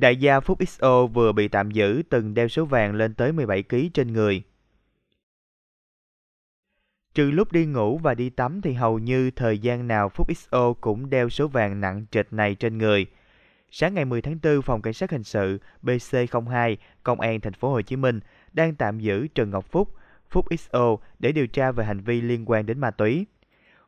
Đại gia Phúc XO vừa bị tạm giữ từng đeo số vàng lên tới 17 kg trên người. Trừ lúc đi ngủ và đi tắm thì hầu như thời gian nào Phúc XO cũng đeo số vàng nặng trịch này trên người. Sáng ngày 10 tháng 4, phòng cảnh sát hình sự BC02, công an thành phố Hồ Chí Minh đang tạm giữ Trần Ngọc Phúc, Phúc XO để điều tra về hành vi liên quan đến ma túy.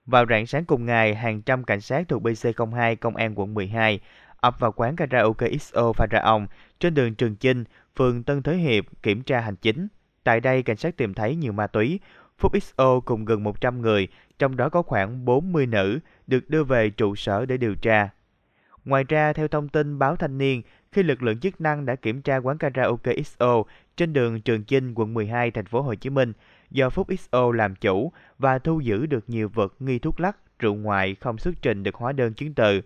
Vào rạng sáng cùng ngày, hàng trăm cảnh sát thuộc BC02 Công an quận 12 ập vào quán karaoke XO Pharaon trên đường Trường Chinh, phường Tân Thới Hiệp kiểm tra hành chính. Tại đây, cảnh sát tìm thấy nhiều ma túy. Phúc XO cùng gần 100 người, trong đó có khoảng 40 nữ, được đưa về trụ sở để điều tra. Ngoài ra, theo thông tin báo Thanh niên, khi lực lượng chức năng đã kiểm tra quán karaoke XO trên đường Trường Chinh, quận 12, thành phố Hồ Chí Minh, do Phúc XO làm chủ và thu giữ được nhiều vật nghi thuốc lắc, rượu ngoại không xuất trình được hóa đơn chứng từ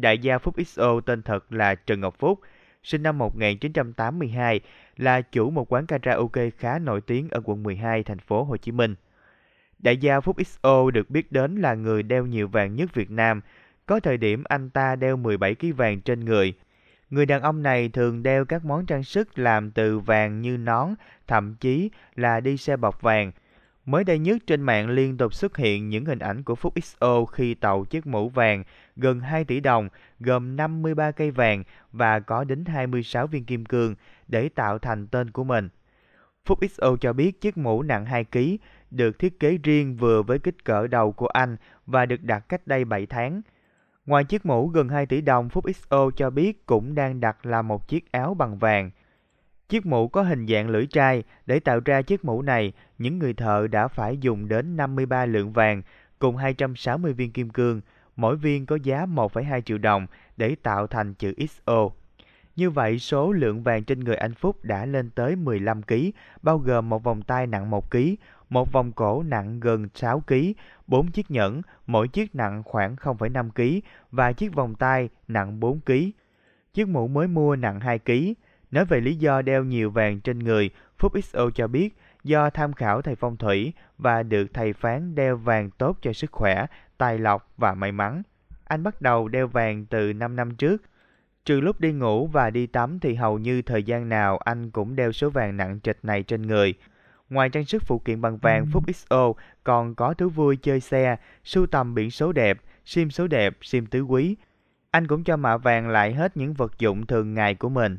đại gia Phúc XO tên thật là Trần Ngọc Phúc, sinh năm 1982, là chủ một quán karaoke khá nổi tiếng ở quận 12, thành phố Hồ Chí Minh. Đại gia Phúc XO được biết đến là người đeo nhiều vàng nhất Việt Nam, có thời điểm anh ta đeo 17 kg vàng trên người. Người đàn ông này thường đeo các món trang sức làm từ vàng như nón, thậm chí là đi xe bọc vàng – Mới đây nhất trên mạng liên tục xuất hiện những hình ảnh của Phúc XO khi tàu chiếc mũ vàng gần 2 tỷ đồng, gồm 53 cây vàng và có đến 26 viên kim cương để tạo thành tên của mình. Phúc XO cho biết chiếc mũ nặng 2 kg được thiết kế riêng vừa với kích cỡ đầu của anh và được đặt cách đây 7 tháng. Ngoài chiếc mũ gần 2 tỷ đồng, Phúc XO cho biết cũng đang đặt là một chiếc áo bằng vàng. Chiếc mũ có hình dạng lưỡi trai, để tạo ra chiếc mũ này, những người thợ đã phải dùng đến 53 lượng vàng cùng 260 viên kim cương, mỗi viên có giá 1,2 triệu đồng để tạo thành chữ XO. Như vậy, số lượng vàng trên người anh Phúc đã lên tới 15 kg, bao gồm một vòng tay nặng 1 kg, một vòng cổ nặng gần 6 kg, bốn chiếc nhẫn, mỗi chiếc nặng khoảng 0,5 kg và chiếc vòng tay nặng 4 kg. Chiếc mũ mới mua nặng 2 kg. Nói về lý do đeo nhiều vàng trên người, Phúc XO cho biết do tham khảo thầy phong thủy và được thầy phán đeo vàng tốt cho sức khỏe, tài lộc và may mắn. Anh bắt đầu đeo vàng từ 5 năm trước. Trừ lúc đi ngủ và đi tắm thì hầu như thời gian nào anh cũng đeo số vàng nặng trịch này trên người. Ngoài trang sức phụ kiện bằng vàng Phúc XO, còn có thứ vui chơi xe, sưu tầm biển số đẹp, sim số đẹp, sim tứ quý. Anh cũng cho mạ vàng lại hết những vật dụng thường ngày của mình.